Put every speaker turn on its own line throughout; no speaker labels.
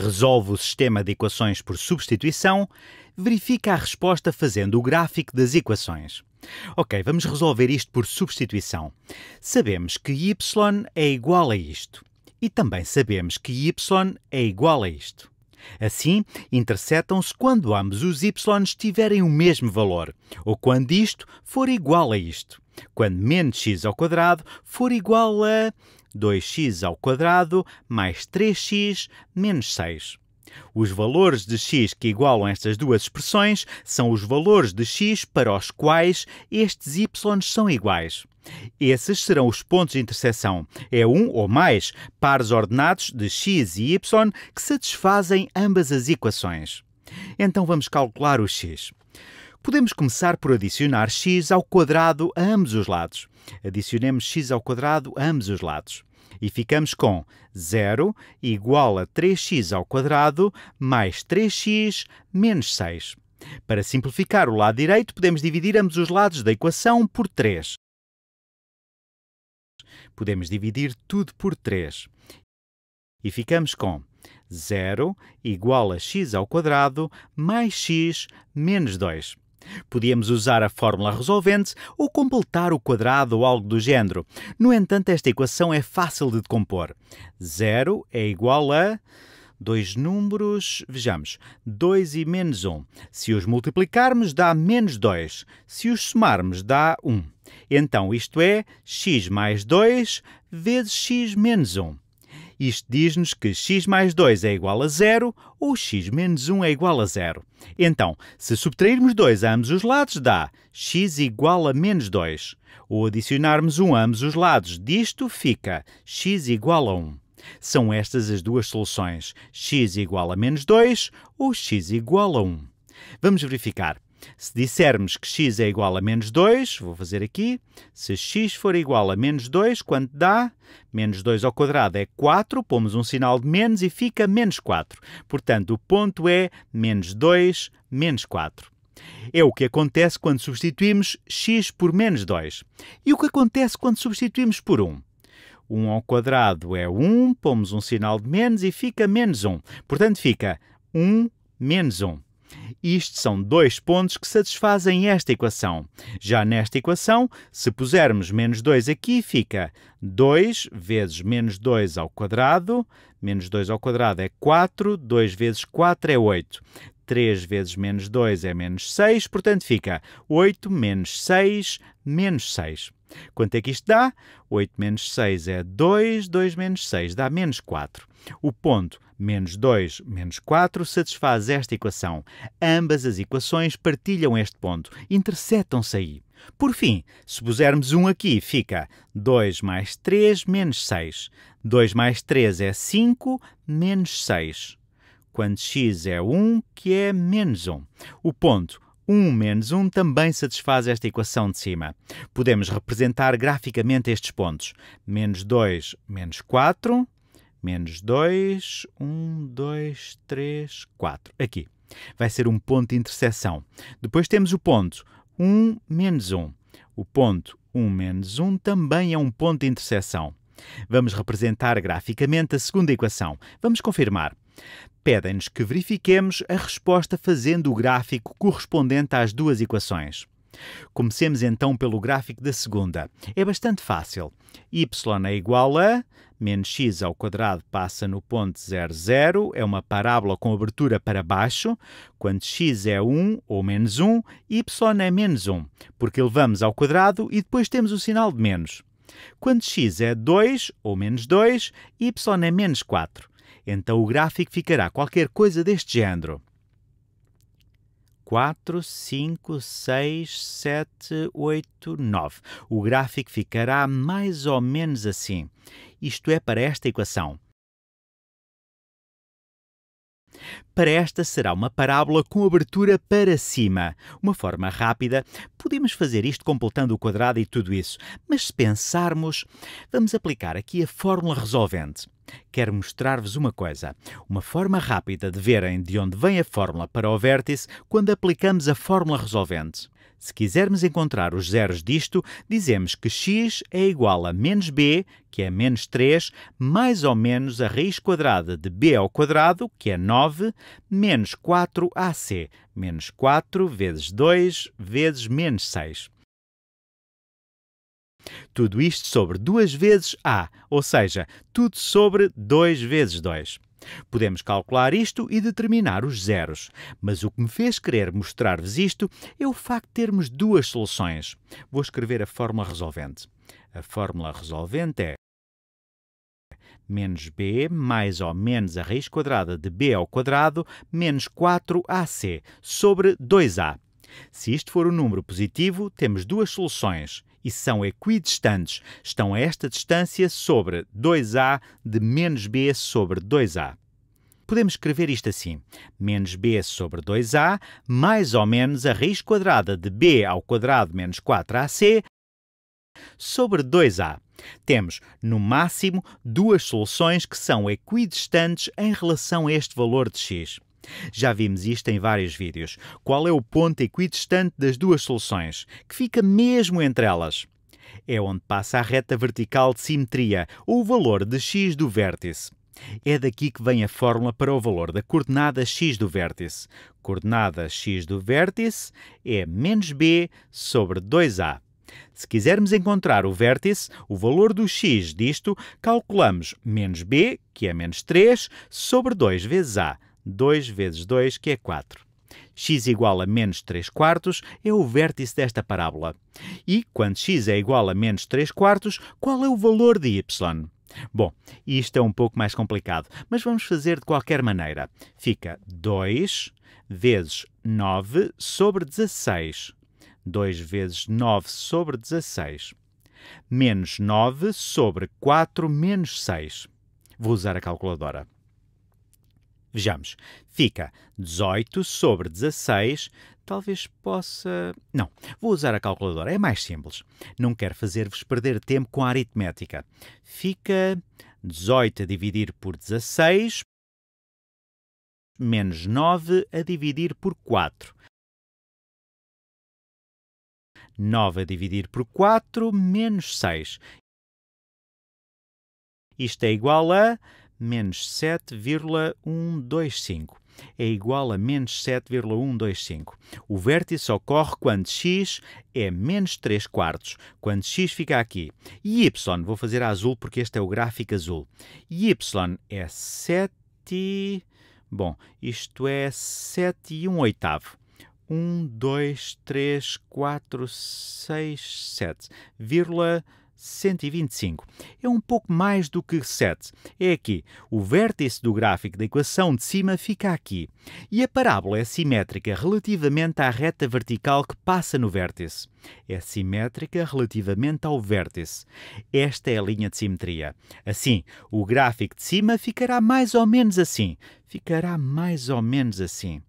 resolve o sistema de equações por substituição, verifica a resposta fazendo o gráfico das equações. Ok, vamos resolver isto por substituição. Sabemos que y é igual a isto. E também sabemos que y é igual a isto. Assim, interceptam-se quando ambos os y tiverem o mesmo valor, ou quando isto for igual a isto. Quando menos x ao quadrado for igual a 2x ao quadrado mais 3x menos 6. Os valores de x que igualam estas duas expressões são os valores de x para os quais estes y são iguais. Esses serão os pontos de interseção. É um ou mais pares ordenados de x e y que satisfazem ambas as equações. Então vamos calcular o x. Podemos começar por adicionar x ao quadrado a ambos os lados. Adicionemos x ao quadrado a ambos os lados. E ficamos com 0 igual a 3x ao quadrado mais 3x menos 6. Para simplificar o lado direito, podemos dividir ambos os lados da equação por 3. Podemos dividir tudo por 3. E ficamos com 0 igual a x ao quadrado mais x menos 2. Podíamos usar a fórmula resolvente ou completar o quadrado ou algo do género. No entanto, esta equação é fácil de decompor. Zero é igual a dois números, vejamos, 2 e menos 1. Um. Se os multiplicarmos, dá menos 2. Se os somarmos, dá 1. Um. Então, isto é x mais 2 vezes x menos 1. Um. Isto diz-nos que x mais 2 é igual a zero ou x menos 1 é igual a zero. Então, se subtrairmos 2 a ambos os lados, dá x igual a menos 2. Ou adicionarmos 1 a ambos os lados disto, fica x igual a 1. São estas as duas soluções, x igual a menos 2 ou x igual a 1. Vamos verificar. Se dissermos que x é igual a menos 2, vou fazer aqui, se x for igual a menos 2, quanto dá? Menos 2 ao quadrado é 4, pomos um sinal de menos e fica menos 4. Portanto, o ponto é menos 2, menos 4. É o que acontece quando substituímos x por menos 2. E o que acontece quando substituímos por 1? 1 ao quadrado é 1, pomos um sinal de menos e fica menos 1. Portanto, fica 1 menos 1. Isto são dois pontos que satisfazem esta equação. Já nesta equação, se pusermos menos 2 aqui, fica 2 vezes menos 2 ao quadrado. Menos 2 ao quadrado é 4, 2 vezes 4 é 8. 3 vezes menos 2 é menos 6, portanto fica 8 menos 6 menos 6. Quanto é que isto dá? 8 menos 6 é 2, 2 menos 6 dá menos 4. O ponto menos 2 menos 4 satisfaz esta equação. Ambas as equações partilham este ponto, interceptam-se aí. Por fim, se pusermos 1 um aqui, fica 2 mais 3 menos 6. 2 mais 3 é 5 menos 6. Quando x é 1, que é menos 1. O ponto 1 menos 1 também satisfaz esta equação de cima. Podemos representar graficamente estes pontos. Menos 2 menos 4, menos 2, 1, 2, 3, 4. Aqui. Vai ser um ponto de interseção. Depois temos o ponto 1 menos 1. O ponto 1 menos 1 também é um ponto de interseção. Vamos representar graficamente a segunda equação. Vamos confirmar. Pedem-nos que verifiquemos a resposta fazendo o gráfico correspondente às duas equações. Comecemos então pelo gráfico da segunda. É bastante fácil. y é igual a menos x ao quadrado passa no ponto 0, 0, é uma parábola com abertura para baixo. Quando x é 1 ou menos 1, y é menos 1, porque elevamos ao quadrado e depois temos o sinal de menos. Quando x é 2 ou menos 2, y é menos 4. Então o gráfico ficará qualquer coisa deste género. 4, 5, 6, 7, 8, 9. O gráfico ficará mais ou menos assim. Isto é para esta equação. Para esta será uma parábola com abertura para cima. Uma forma rápida, podemos fazer isto completando o quadrado e tudo isso, mas se pensarmos, vamos aplicar aqui a fórmula resolvente. Quero mostrar-vos uma coisa, uma forma rápida de verem de onde vem a fórmula para o vértice quando aplicamos a fórmula resolvente. Se quisermos encontrar os zeros disto, dizemos que x é igual a menos b, que é menos 3, mais ou menos a raiz quadrada de b ao quadrado, que é 9, menos 4ac, menos 4 vezes 2 vezes menos 6. Tudo isto sobre 2 vezes A, ou seja, tudo sobre 2 vezes 2. Podemos calcular isto e determinar os zeros, mas o que me fez querer mostrar-vos isto é o facto de termos duas soluções. Vou escrever a fórmula resolvente. A fórmula resolvente é menos b mais ou menos a raiz quadrada de b ao quadrado menos 4ac sobre 2a. Se isto for um número positivo, temos duas soluções e são equidistantes, estão a esta distância sobre 2A de menos B sobre 2A. Podemos escrever isto assim: menos b sobre 2a mais ou menos a raiz quadrada de b ao quadrado menos 4ac sobre 2a. Temos, no máximo, duas soluções que são equidistantes em relação a este valor de x. Já vimos isto em vários vídeos. Qual é o ponto equidistante das duas soluções, que fica mesmo entre elas? É onde passa a reta vertical de simetria, ou o valor de x do vértice. É daqui que vem a fórmula para o valor da coordenada x do vértice. Coordenada x do vértice é menos b sobre 2a. Se quisermos encontrar o vértice, o valor do x disto, calculamos menos b, que é menos 3, sobre 2 vezes a. 2 vezes 2, que é 4. x igual a menos 3 quartos é o vértice desta parábola. E, quando x é igual a menos 3 quartos, qual é o valor de y? Bom, isto é um pouco mais complicado, mas vamos fazer de qualquer maneira. Fica 2 vezes 9 sobre 16. 2 vezes 9 sobre 16. Menos 9 sobre 4 menos 6. Vou usar a calculadora. Vejamos. Fica 18 sobre 16. Talvez possa. Não, vou usar a calculadora, é mais simples. Não quero fazer-vos perder tempo com a aritmética. Fica 18 a dividir por 16, menos 9 a dividir por 4. 9 a dividir por 4, menos 6. Isto é igual a menos 7,125 é igual a menos 7,125. O vértice ocorre quando x é menos 3 quartos, quando x fica aqui. E y, vou fazer azul porque este é o gráfico azul. Y é 7... Bom, isto é 7 e 1 oitavo. 1, 2, 3, 4, 6, 7, 125. É um pouco mais do que 7. É aqui. O vértice do gráfico da equação de cima fica aqui. E a parábola é simétrica relativamente à reta vertical que passa no vértice. É simétrica relativamente ao vértice. Esta é a linha de simetria. Assim, o gráfico de cima ficará mais ou menos assim. Ficará mais ou menos assim.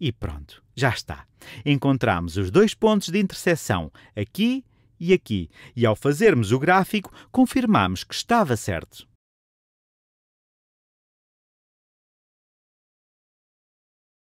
E pronto, já está. Encontramos os dois pontos de intersecção, aqui e e aqui, e ao fazermos o gráfico, confirmamos que estava certo.